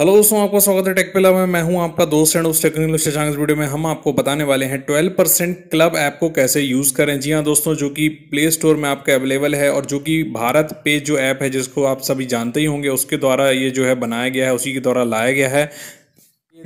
hello दोस्तों आपका स्वागत है टेक पिला में मैं हूं आपका दोस्त एंड उस टेक्निकल शशांक वीडियो में हम आपको बताने वाले हैं 12 परसेंट क्लब ऐप को कैसे यूज़ करें जी हां दोस्तों जो कि प्ले स्टोर में आपके अवेलेबल है और जो कि भारत पे जो ऐप है जिसको आप सभी जानते ही होंगे उसके द्वारा ये जो है बनाया गया है उसी के द्वारा लाया गया है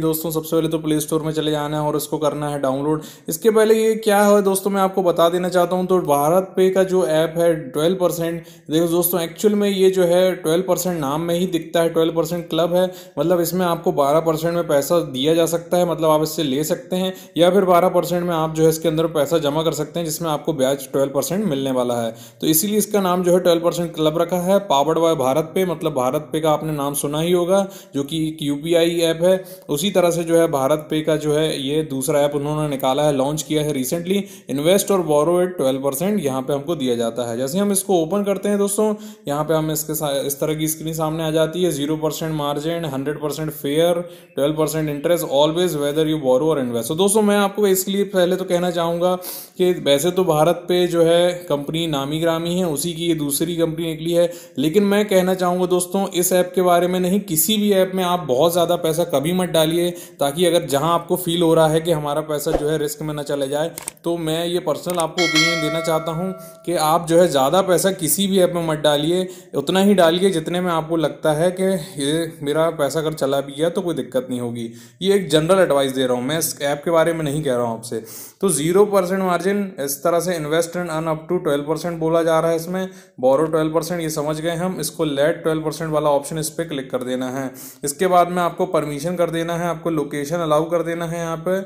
दोस्तों सबसे पहले तो प्ले स्टोर में चले जाना है और इसको करना है डाउनलोड इसके पहले ये क्या है दोस्तों मैं आपको बता देना चाहता हूँ तो भारत पे का जो ऐप है ट्वेल्व परसेंट देखो दोस्तों एक्चुअल में ये जो है ट्वेल्व परसेंट नाम में ही दिखता है ट्वेल्व परसेंट क्लब है मतलब इसमें आपको बारह परसेंट में पैसा दिया जा सकता है मतलब आप इससे ले सकते हैं या फिर बारह परसेंट में आप जो है इसके अंदर पैसा जमा कर सकते हैं जिसमें आपको ब्याज ट्वेल्व परसेंट मिलने वाला है तो इसीलिए इसका नाम जो है ट्वेल्व परसेंट क्लब रखा है पावर्ड बाय भारत पे मतलब भारत पे का आपने नाम सुना ही होगा जो कि एक यूपीआई ऐप है उस उसी तरह से जो है भारत पे का जो है ये दूसरा ऐप उन्होंने निकाला है लॉन्च किया है रिसेंटली इन्वेस्ट और बोरो एट ट्वेल्व परसेंट यहाँ पर हमको दिया जाता है जैसे हम इसको ओपन करते हैं दोस्तों यहाँ पर हम इसके इस तरह की स्क्रीन सामने आ जाती है zero percent margin hundred percent fair twelve percent interest always whether you borrow or invest तो दोस्तों मैं आपको इसलिए पहले तो कहना चाहूँगा कि वैसे तो भारत पे जो है कंपनी नामी ग्रामी है उसी की ये दूसरी कंपनी निकली है लेकिन मैं कहना चाहूँगा दोस्तों इस ऐप के बारे में नहीं किसी भी ऐप में आप बहुत ज़्यादा पैसा कभी मत डालिए डालिए ताकि अगर जहाँ आपको फील हो रहा है कि हमारा पैसा जो है रिस्क में ना चले जाए तो मैं ये पर्सनल आपको ओपिनियन देना चाहता हूँ कि आप जो है ज़्यादा पैसा किसी भी ऐप में मत डालिए उतना ही डालिए जितने में आपको लगता है कि ये मेरा पैसा अगर चला भी गया तो कोई दिक्कत नहीं होगी ये एक जनरल एडवाइस दे रहा हूँ मैं इस ऐप के बारे में नहीं कह रहा हूँ आपसे तो ज़ीरो परसेंट मार्जिन इस तरह से invest and earn up to twelve percent बोला जा रहा है इसमें बोरो ट्वेल्व परसेंट ये समझ गए हम इसको लेट ट्वेल्व परसेंट वाला ऑप्शन इस पर क्लिक कर देना है इसके बाद में आपको परमिशन कर देना है है आपको लोकेशन अलाउ कर देना है यहाँ पे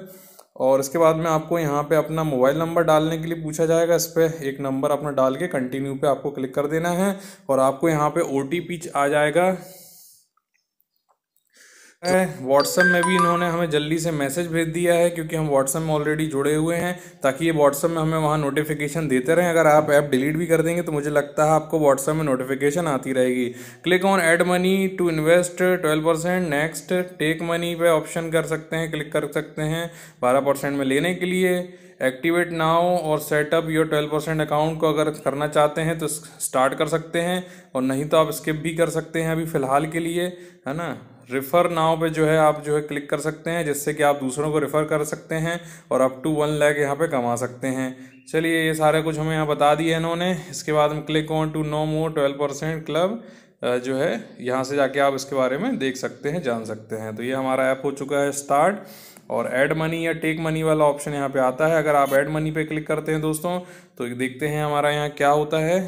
और इसके बाद में आपको यहाँ पे अपना मोबाइल नंबर डालने के लिए पूछा जाएगा इस पर एक नंबर अपना डाल के कंटिन्यू पे आपको क्लिक कर देना है और आपको यहाँ पे ओ आ जाएगा व्हाट्सएप में भी इन्होंने हमें जल्दी से मैसेज भेज दिया है क्योंकि हम व्हाट्सएप में ऑलरेडी जुड़े हुए हैं ताकि ये व्हाट्सएप में हमें वहाँ नोटिफिकेशन देते रहें अगर आप ऐप डिलीट भी कर देंगे तो मुझे लगता है आपको व्हाट्सएप में नोटिफिकेशन आती रहेगी click on add money to invest twelve percent next take money पे ऑप्शन कर सकते हैं क्लिक कर सकते हैं बारह परसेंट में लेने के लिए एक्टिवेट नाउ और set up your twelve percent account को अगर करना चाहते हैं तो स्टार्ट कर सकते हैं और नहीं तो आप स्किप भी कर सकते हैं अभी फ़िलहाल के लिए है ना रिफ़र नाव पे जो है आप जो है क्लिक कर सकते हैं जिससे कि आप दूसरों को रिफ़र कर सकते हैं और अप टू वन लैक यहाँ पे कमा सकते हैं चलिए ये सारे कुछ हमें यहाँ बता दिया इन्होंने इसके बाद हम click on to know more twelve percent club जो है यहाँ से जाके आप इसके बारे में देख सकते हैं जान सकते हैं तो ये हमारा ऐप हो चुका है स्टार्ट और ऐड मनी या टेक मनी वाला ऑप्शन यहाँ पर आता है अगर आप ऐड मनी पर क्लिक करते हैं दोस्तों तो देखते हैं हमारा यहाँ क्या होता है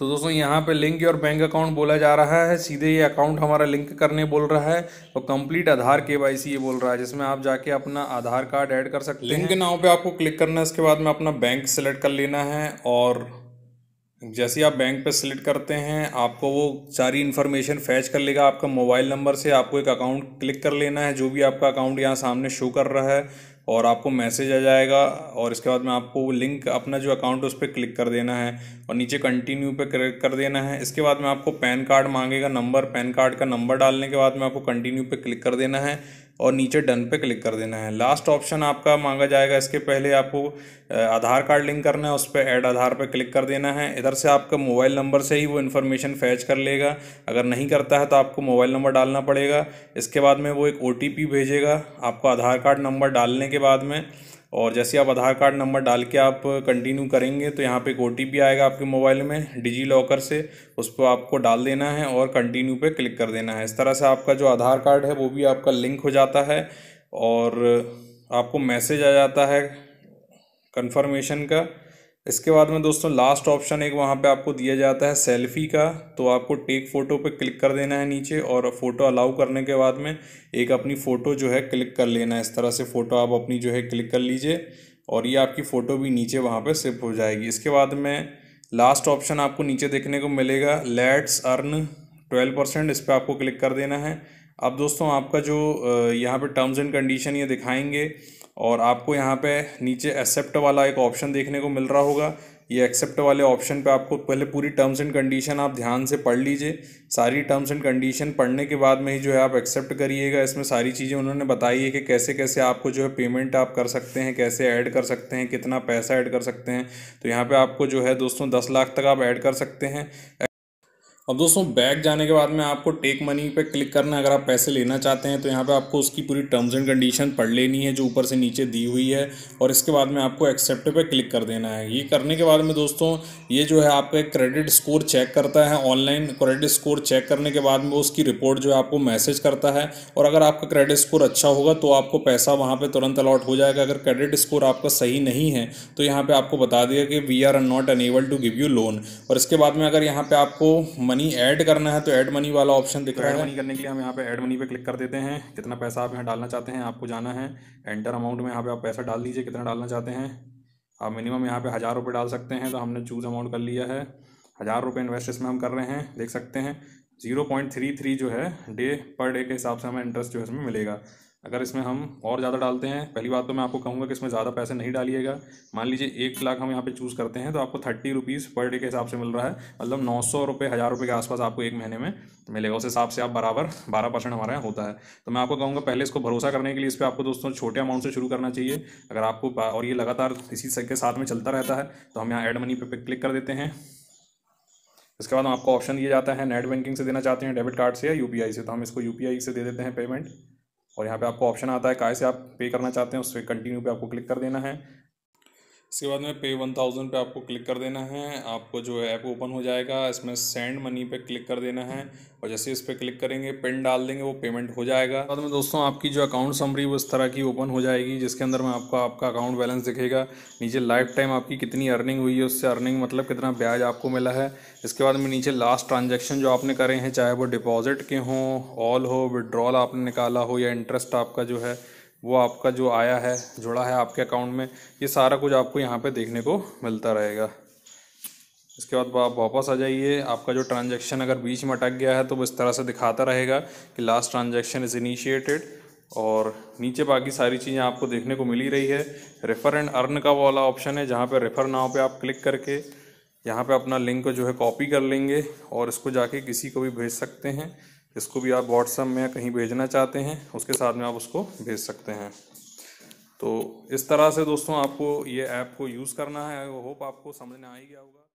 तो दोस्तों यहाँ पे लिंक और बैंक अकाउंट बोला जा रहा है सीधे ये अकाउंट हमारा लिंक करने बोल रहा है और कंप्लीट आधार के ये बोल रहा है जिसमें आप जाके अपना आधार कार्ड ऐड कर सकते लिंक हैं लिंक नाव पे आपको क्लिक करना है इसके बाद में अपना बैंक सेलेक्ट कर लेना है और जैसे आप बैंक पे सिलेक्ट करते हैं आपको वो सारी इन्फॉर्मेशन फैच कर लेगा आपका मोबाइल नंबर से आपको एक अकाउंट क्लिक कर लेना है जो भी आपका अकाउंट यहाँ सामने शो कर रहा है और आपको मैसेज आ जाएगा और इसके बाद में आपको लिंक अपना जो अकाउंट उस पर क्लिक कर देना है और नीचे कंटिन्यू पे क्लिक कर देना है इसके बाद में आपको पैन कार्ड मांगेगा नंबर पैन कार्ड का नंबर डालने के बाद में आपको कंटिन्यू पे क्लिक कर देना है और नीचे डन पे क्लिक कर देना है लास्ट ऑप्शन आपका मांगा जाएगा इसके पहले आपको आधार कार्ड लिंक करना है उस पर ऐड आधार पर क्लिक कर देना है इधर से आपका मोबाइल नंबर से ही वो इन्फॉर्मेशन फैच कर लेगा अगर नहीं करता है तो आपको मोबाइल नंबर डालना पड़ेगा इसके बाद में वो एक ओ भेजेगा आपको आधार कार्ड नंबर डालने के बाद में और जैसे आप आधार कार्ड नंबर डाल के आप कंटिन्यू करेंगे तो यहाँ पे एक ओ आएगा आपके मोबाइल में डिजी लॉकर से उस पर आपको डाल देना है और कंटिन्यू पे क्लिक कर देना है इस तरह से आपका जो आधार कार्ड है वो भी आपका लिंक हो जाता है और आपको मैसेज आ जाता है कन्फर्मेशन का इसके बाद में दोस्तों लास्ट ऑप्शन एक वहाँ पे आपको दिया जाता है सेल्फी का तो आपको टेक फ़ोटो पे क्लिक कर देना है नीचे और फ़ोटो अलाउ करने के बाद में एक अपनी फ़ोटो जो है क्लिक कर लेना है इस तरह से फ़ोटो आप अपनी जो है क्लिक कर लीजिए और ये आपकी फ़ोटो भी नीचे वहाँ पर सिप हो जाएगी इसके बाद में लास्ट ऑप्शन आपको नीचे देखने को मिलेगा लेट्स अर्न ट्वेल्व परसेंट इस पर आपको क्लिक कर देना है अब दोस्तों आपका जो यहाँ पे टर्म्स एंड कंडीशन ये दिखाएंगे और आपको यहाँ पे नीचे एक्सेप्ट वाला एक ऑप्शन देखने को मिल रहा होगा ये एक्सेप्ट वाले ऑप्शन पे आपको पहले पूरी टर्म्स एंड कंडीशन आप ध्यान से पढ़ लीजिए सारी टर्म्स एंड कंडीशन पढ़ने के बाद में ही जो है आप एक्सेप्ट करिएगा इसमें सारी चीज़ें उन्होंने बताई है कि कैसे कैसे आपको जो है पेमेंट आप कर सकते हैं कैसे ऐड कर सकते हैं कितना पैसा ऐड कर सकते हैं तो यहाँ पर आपको जो है दोस्तों दस लाख तक आप ऐड कर सकते हैं अब दोस्तों बैक जाने के बाद में आपको टेक मनी पे क्लिक करना है अगर आप पैसे लेना चाहते हैं तो यहाँ पे आपको उसकी पूरी टर्म्स एंड कंडीशन पढ़ लेनी है जो ऊपर से नीचे दी हुई है और इसके बाद में आपको एक्सेप्ट पे क्लिक कर देना है ये करने के बाद में दोस्तों ये जो है आपका क्रेडिट स्कोर चेक करता है ऑनलाइन क्रेडिट स्कोर चेक करने के बाद में उसकी रिपोर्ट जो है आपको मैसेज करता है और अगर आपका क्रेडिट स्कोर अच्छा होगा तो आपको पैसा वहाँ पर तुरंत अलॉट हो जाएगा अगर क्रेडिट स्कोर आपका सही नहीं है तो यहाँ पर आपको बता दिया कि we are not unable to give you loan और इसके बाद में अगर यहाँ पर आपको मनी मनी ऐड करना है तो ऐड मनी वाला ऑप्शन दिख तो रहा है मनी करने के लिए हम यहाँ पे ऐड मनी पे क्लिक कर देते हैं कितना पैसा आप यहाँ डालना चाहते हैं आपको जाना है एंटर अमाउंट में यहाँ पे आप पैसा डाल दीजिए कितना डालना चाहते हैं आप मिनिमम यहाँ पे हज़ार रुपये डाल सकते हैं तो हमने चूज़ अमाउंट कर लिया है हज़ार रुपये इन्वेस्ट इसमें हम कर रहे हैं देख सकते हैं ज़ीरो पॉइंट थ्री थ्री जो है डे पर डे के हिसाब से हमें इंटरेस्ट जो है इसमें मिलेगा अगर इसमें हम और ज़्यादा डालते हैं पहली बात तो मैं आपको कहूँगा कि इसमें ज़्यादा पैसे नहीं डालिएगा मान लीजिए एक लाख हम यहाँ पे चूज़ करते हैं तो आपको थर्टी रुपीज़ पर डे के हिसाब से मिल रहा है मतलब नौ सौ रुपये हज़ार रुपये के आसपास आपको एक महीने में मिलेगा उस हिसाब से आप बराबर बारह परसेंट हमारे यहाँ होता है तो मैं आपको कहूँगा पहले इसको भरोसा करने के लिए इस पर आपको दोस्तों छोटे अमाउंट से शुरू करना चाहिए अगर आपको और ये लगातार इसी के साथ में चलता रहता है तो हम यहाँ एड मनी पर क्लिक कर देते हैं इसके बाद हम आपको ऑप्शन दिया जाता है नेट बैंकिंग से देना चाहते हैं डेबिट कार्ड से या यू से तो हम इसको यू से दे देते हैं पेमेंट और यहाँ पे आपको ऑप्शन आता है काय से आप पे करना चाहते हैं उस पर कंटिन्यू पे आपको क्लिक कर देना है इसके बाद में पे वन थाउजेंड पर आपको क्लिक कर देना है आपको जो है ऐप ओपन हो जाएगा इसमें सेंड मनी पे क्लिक कर देना है और जैसे इस पर क्लिक करेंगे पिन डाल देंगे वो पेमेंट हो जाएगा बाद में दोस्तों आपकी जो अकाउंट समरी वो इस तरह की ओपन हो जाएगी जिसके अंदर में आपका आपका अकाउंट बैलेंस दिखेगा नीचे लाइफ टाइम आपकी कितनी अर्निंग हुई है उससे अर्निंग मतलब कितना ब्याज आपको मिला है इसके बाद में नीचे लास्ट ट्रांजेक्शन जो आपने करे हैं चाहे वो डिपॉजिट के हों ऑल हो विड्रॉल आपने निकाला हो या इंटरेस्ट आपका जो है वो आपका जो आया है जुड़ा है आपके अकाउंट में ये सारा कुछ आपको यहाँ पे देखने को मिलता रहेगा इसके बाद आप वापस आ जाइए आपका जो ट्रांजैक्शन अगर बीच में अटक गया है तो वो इस तरह से दिखाता रहेगा कि लास्ट ट्रांजैक्शन इज़ इनिशिएटेड और नीचे बाकी सारी चीज़ें आपको देखने को मिली रही है रेफ़र एंड अर्न का वाला ऑप्शन है जहाँ पर रेफ़र नाव पर आप क्लिक करके यहाँ पर अपना लिंक जो है कॉपी कर लेंगे और इसको जाके किसी को भी भेज सकते हैं इसको भी आप व्हाट्सएप में कहीं भेजना चाहते हैं उसके साथ में आप उसको भेज सकते हैं तो इस तरह से दोस्तों आपको ये ऐप को यूज़ करना है आई होप आपको समझ में आ ही गया होगा